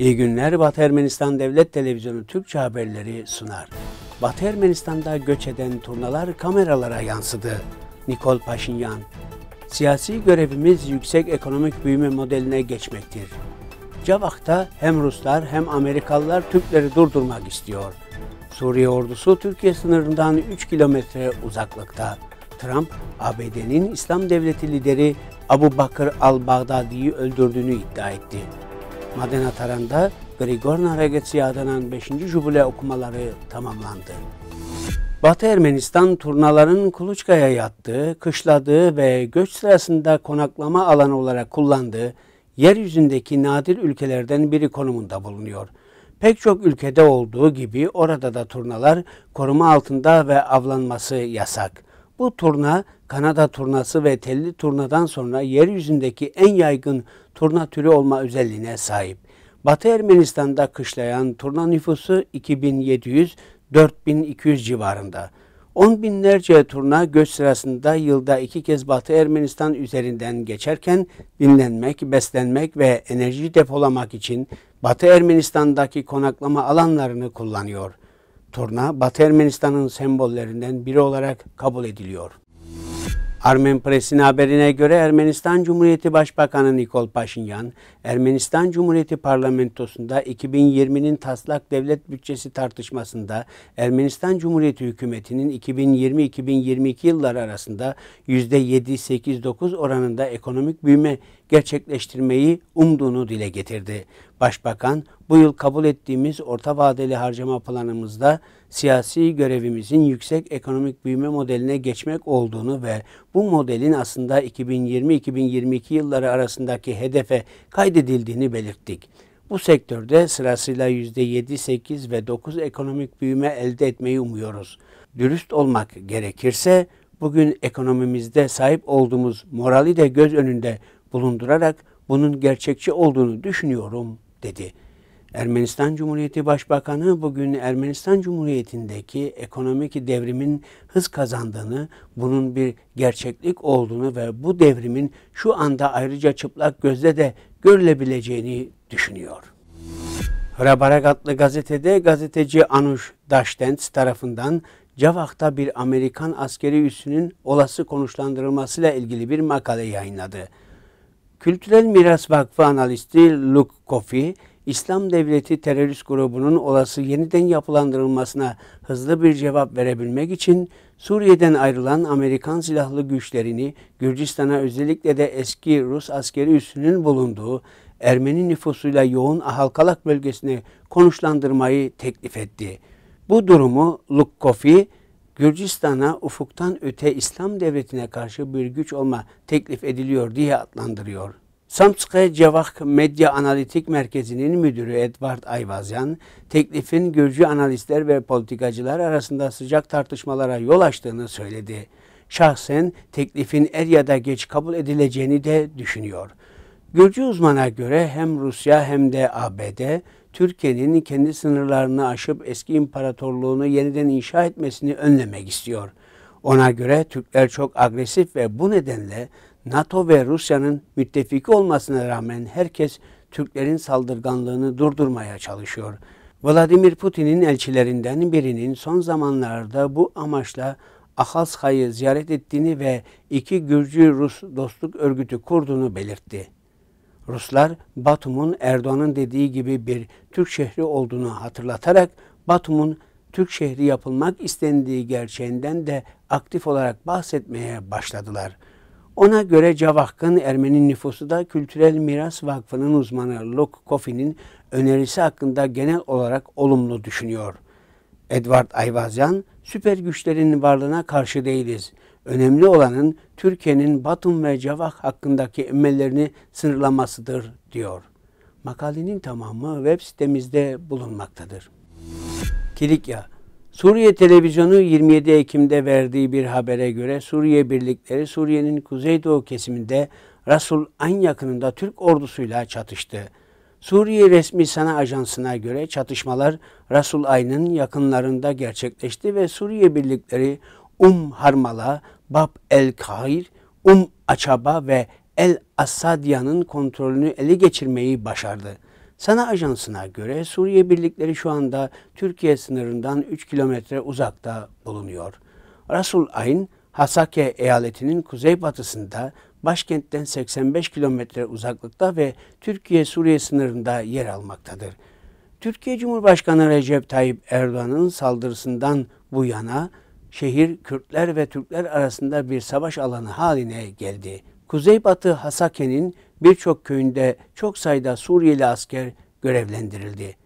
İyi günler Batı Ermenistan Devlet Televizyonu Türkçe haberleri sunar. Batı Ermenistan'da göç eden turnalar kameralara yansıdı. Nikol Paşinyan, siyasi görevimiz yüksek ekonomik büyüme modeline geçmektir. Cavak'ta hem Ruslar hem Amerikalılar Türkleri durdurmak istiyor. Suriye ordusu Türkiye sınırından 3 kilometre uzaklıkta. Trump, ABD'nin İslam devleti lideri Abu Bakır al-Baghdadi'yi öldürdüğünü iddia etti. Madena Taran'da Grigor Naregetsi adanan 5. jubile okumaları tamamlandı. Batı Ermenistan turnaların kuluçkaya yattığı, kışladığı ve göç sırasında konaklama alanı olarak kullandığı yeryüzündeki nadir ülkelerden biri konumunda bulunuyor. Pek çok ülkede olduğu gibi orada da turnalar koruma altında ve avlanması yasak. Bu turna Kanada turnası ve telli turnadan sonra yeryüzündeki en yaygın turna türü olma özelliğine sahip. Batı Ermenistan'da kışlayan turna nüfusu 2700-4200 civarında. On binlerce turna göç sırasında yılda iki kez Batı Ermenistan üzerinden geçerken dinlenmek, beslenmek ve enerji depolamak için Batı Ermenistan'daki konaklama alanlarını kullanıyor. Torna, Batı Ermenistan'ın sembollerinden biri olarak kabul ediliyor. Armen Press'in haberine göre Ermenistan Cumhuriyeti Başbakanı Nikol Paşinyan, Ermenistan Cumhuriyeti Parlamentosu'nda 2020'nin taslak devlet bütçesi tartışmasında Ermenistan Cumhuriyeti hükümetinin 2020-2022 yılları arasında %7-8-9 oranında ekonomik büyüme gerçekleştirmeyi umduğunu dile getirdi. Başbakan bu yıl kabul ettiğimiz orta vadeli harcama planımızda siyasi görevimizin yüksek ekonomik büyüme modeline geçmek olduğunu ve bu modelin aslında 2020-2022 yılları arasındaki hedefe kaydedildiğini belirttik. Bu sektörde sırasıyla %7, 8 ve 9 ekonomik büyüme elde etmeyi umuyoruz. Dürüst olmak gerekirse bugün ekonomimizde sahip olduğumuz morali de göz önünde bulundurarak bunun gerçekçi olduğunu düşünüyorum dedi. Ermenistan Cumhuriyeti Başbakanı bugün Ermenistan Cumhuriyeti'ndeki ekonomik devrimin hız kazandığını, bunun bir gerçeklik olduğunu ve bu devrimin şu anda ayrıca çıplak gözle de görülebileceğini düşünüyor. Hrabarag adlı gazetede gazeteci Anuş Daşdent tarafından Cavak'ta bir Amerikan askeri üssünün olası konuşlandırılmasıyla ilgili bir makale yayınladı. Kültürel Miras Vakfı analisti Luke Coffey, İslam Devleti terörist grubunun olası yeniden yapılandırılmasına hızlı bir cevap verebilmek için Suriye'den ayrılan Amerikan silahlı güçlerini Gürcistan'a özellikle de eski Rus askeri üssünün bulunduğu Ermeni nüfusuyla yoğun Ahalkalak bölgesine konuşlandırmayı teklif etti. Bu durumu Luke Coffey Gürcistan'a ufuktan öte İslam devletine karşı bir güç olma teklif ediliyor diye adlandırıyor. Samskaya Cevak Medya Analitik Merkezi'nin müdürü Edward Ayvazyan, teklifin Gürcü analistler ve politikacılar arasında sıcak tartışmalara yol açtığını söyledi. Şahsen teklifin er ya da geç kabul edileceğini de düşünüyor. Gürcü uzmana göre hem Rusya hem de ABD Türkiye'nin kendi sınırlarını aşıp eski imparatorluğunu yeniden inşa etmesini önlemek istiyor. Ona göre Türkler çok agresif ve bu nedenle NATO ve Rusya'nın müttefiki olmasına rağmen herkes Türklerin saldırganlığını durdurmaya çalışıyor. Vladimir Putin'in elçilerinden birinin son zamanlarda bu amaçla Ahalska'yı ziyaret ettiğini ve iki Gürcü-Rus dostluk örgütü kurduğunu belirtti. Ruslar Batum'un Erdoğan'ın dediği gibi bir Türk şehri olduğunu hatırlatarak Batum'un Türk şehri yapılmak istendiği gerçeğinden de aktif olarak bahsetmeye başladılar. Ona göre Cavakk'ın Ermeni nüfusu da Kültürel Miras Vakfı'nın uzmanı Lok Kofi'nin önerisi hakkında genel olarak olumlu düşünüyor. Edward Ayvazyan, süper güçlerin varlığına karşı değiliz.'' önemli olanın Türkiye'nin Batum ve Cevak hakkındaki emellerini sınırlamasıdır diyor. Makalenin tamamı web sitemizde bulunmaktadır. Kilikya Suriye televizyonu 27 Ekim'de verdiği bir habere göre Suriye birlikleri Suriye'nin kuzeydoğu kesiminde Rasul Ayn yakınında Türk ordusuyla çatıştı. Suriye resmi sana ajansına göre çatışmalar Rasul Ayn'ın yakınlarında gerçekleşti ve Suriye birlikleri Um Harmala, Bab el-Kahir, Um Açaba ve El Asadya'nın kontrolünü ele geçirmeyi başardı. Sana ajansına göre Suriye birlikleri şu anda Türkiye sınırından 3 kilometre uzakta bulunuyor. Rasul Ayn, Hasake eyaletinin kuzeybatısında başkentten 85 kilometre uzaklıkta ve Türkiye-Suriye sınırında yer almaktadır. Türkiye Cumhurbaşkanı Recep Tayyip Erdoğan'ın saldırısından bu yana şehir Kürtler ve Türkler arasında bir savaş alanı haline geldi. Kuzeybatı Hasake'nin birçok köyünde çok sayıda Suriyeli asker görevlendirildi.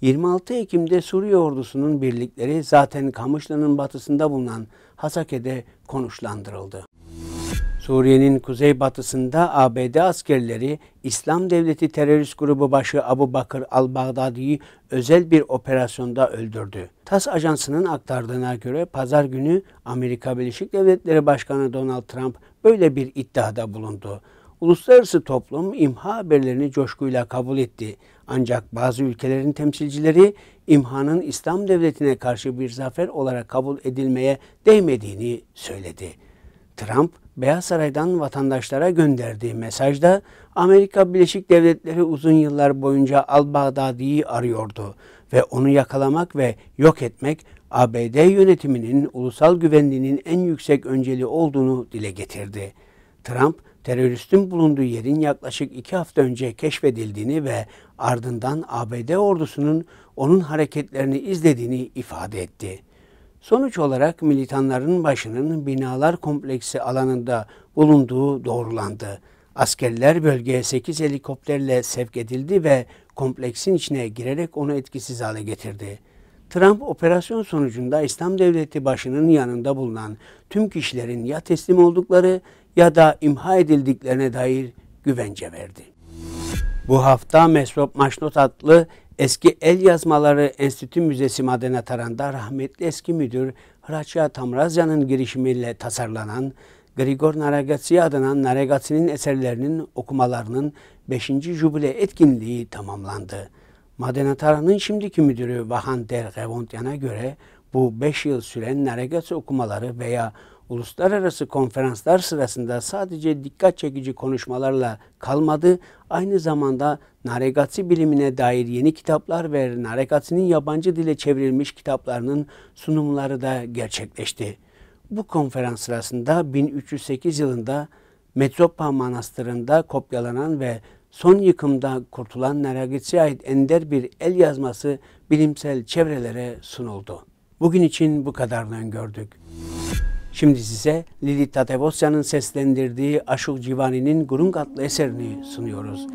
26 Ekim'de Suriye ordusunun birlikleri zaten Kamışlı'nın batısında bulunan Hasake'de konuşlandırıldı. Suriye'nin kuzeybatısında ABD askerleri İslam Devleti terörist grubu başı Abu Bakr al-Baghdadi'yi özel bir operasyonda öldürdü. TAS ajansının aktardığına göre pazar günü Amerika Birleşik Devletleri Başkanı Donald Trump böyle bir iddiada bulundu. Uluslararası toplum imha haberlerini coşkuyla kabul etti. Ancak bazı ülkelerin temsilcileri imhanın İslam devletine karşı bir zafer olarak kabul edilmeye değmediğini söyledi. Trump Beyaz Saray'dan vatandaşlara gönderdiği mesajda Amerika Birleşik Devletleri uzun yıllar boyunca Al-Baghdadi'yi arıyordu ve onu yakalamak ve yok etmek ABD yönetiminin ulusal güvenliğinin en yüksek önceliği olduğunu dile getirdi. Trump, teröristin bulunduğu yerin yaklaşık iki hafta önce keşfedildiğini ve ardından ABD ordusunun onun hareketlerini izlediğini ifade etti. Sonuç olarak militanların başının binalar kompleksi alanında bulunduğu doğrulandı. Askerler bölgeye 8 helikopterle sevk edildi ve kompleksin içine girerek onu etkisiz hale getirdi. Trump operasyon sonucunda İslam Devleti başının yanında bulunan tüm kişilerin ya teslim oldukları ya da imha edildiklerine dair güvence verdi. Bu hafta Mesrop Maşnot adlı Eski El Yazmaları Enstitü Müzesi Madenataranda rahmetli eski müdür Hraçya Tamrazya'nın girişimiyle tasarlanan Grigor Naregatsi adına Naregatsi'nin eserlerinin okumalarının 5. jubile etkinliği tamamlandı. Madenatara'nın şimdiki müdürü Vahan Der Revontyan'a göre bu 5 yıl süren Naregatsi okumaları veya uluslararası konferanslar sırasında sadece dikkat çekici konuşmalarla kalmadı, aynı zamanda naregatsi bilimine dair yeni kitaplar ve naregatsinin yabancı dile çevrilmiş kitaplarının sunumları da gerçekleşti. Bu konferans sırasında 1308 yılında Metropa Manastırı'nda kopyalanan ve son yıkımda kurtulan Naragitsi'ye ait ender bir el yazması bilimsel çevrelere sunuldu. Bugün için bu kadarını gördük. Şimdi size Lili Tatevosyan'ın seslendirdiği Aşık Civani'nin Gurung adlı eserini sunuyoruz.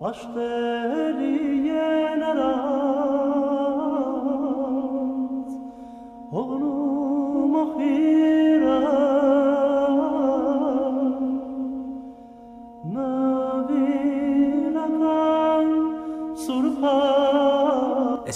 Başları